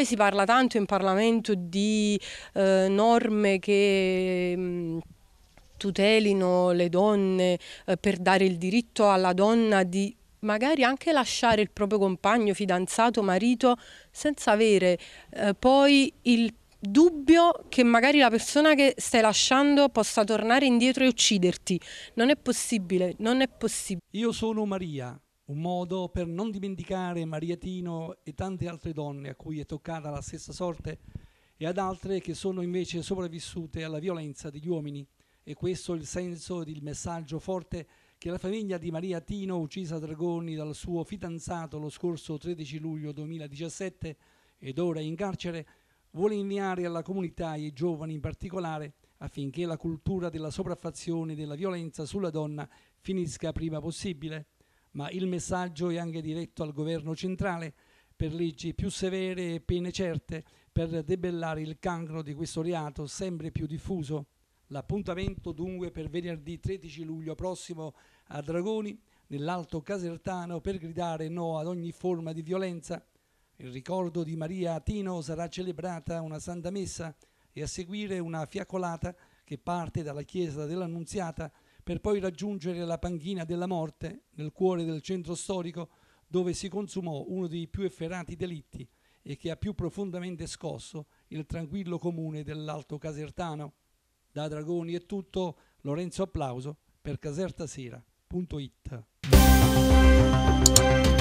poi si parla tanto in Parlamento di eh, norme che... Mh, mm, tutelino le donne eh, per dare il diritto alla donna di magari anche lasciare il proprio compagno, fidanzato, marito, senza avere eh, poi il dubbio che magari la persona che stai lasciando possa tornare indietro e ucciderti. Non è possibile, non è possibile. Io sono Maria, un modo per non dimenticare Maria Tino e tante altre donne a cui è toccata la stessa sorte e ad altre che sono invece sopravvissute alla violenza degli uomini. E questo è il senso ed il messaggio forte che la famiglia di Maria Tino, uccisa a Dragoni dal suo fidanzato lo scorso 13 luglio 2017 ed ora in carcere, vuole inviare alla comunità e ai giovani in particolare affinché la cultura della sopraffazione e della violenza sulla donna finisca prima possibile ma il messaggio è anche diretto al governo centrale per leggi più severe e pene certe per debellare il cancro di questo reato sempre più diffuso. L'appuntamento dunque per venerdì 13 luglio prossimo a Dragoni, nell'Alto Casertano, per gridare no ad ogni forma di violenza. Il ricordo di Maria Atino sarà celebrata una Santa Messa e a seguire una fiaccolata che parte dalla chiesa dell'Annunziata per poi raggiungere la panghina della morte nel cuore del centro storico dove si consumò uno dei più efferati delitti e che ha più profondamente scosso il tranquillo comune dell'Alto Casertano. Da Dragoni è tutto, Lorenzo Applauso per casertasera.it.